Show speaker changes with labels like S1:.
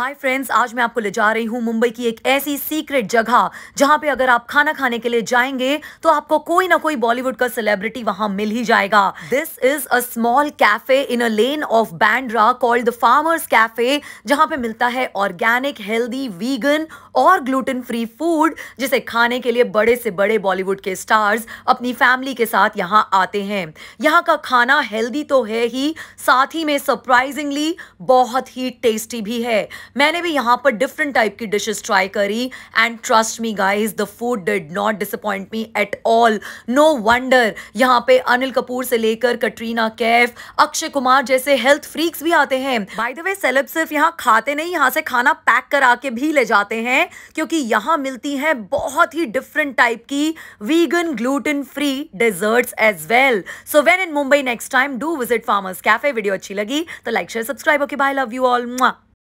S1: hi friends आज मैं आपको ले जा रही हूँ मुंबई की एक ऐसी सीक्रेट जगह जहां पे अगर आप खाना खाने के लिए जाएंगे तो आपको कोई ना कोई बॉलीवुड का सेलिब्रिटी वहां मिल ही जाएगा this is a small cafe in a lane of Bandra called the farmers cafe जहां पे मिलता है ऑर्गेनिक हेल्दी वीगन और ग्लूटेन फ्री फूड जिसे खाने के लिए बड़े से बड़े बॉलीवुड के स्टार्स अपनी फैमिली के साथ यहाँ आते हैं यहाँ का खाना हेल्दी तो है ही साथ ही में सरप्राइजिंगली बहुत ही टेस्टी भी है मैंने भी यहाँ पर डिफरेंट टाइप की डिशेस ट्राई करी and trust me guys the food did not disappoint me at all no wonder यहाँ पे अनिल कपूर से लेकर कटरीना कैफ अक्षय कुमार जैसे हेल्थ फ्रीक्स भी आते हैं बाय द वे सेलेब सिर्फ यहाँ खाते नहीं यहाँ से खाना पैक करा के भी ले जाते हैं क्योंकि यहाँ मिलती हैं बहुत ही डिफरेंट टाइप की vegan gluten free desserts as well so when in Mumbai next time do visit farmers cafe video अच्छी लगी तो like share subscribe okay bye love you all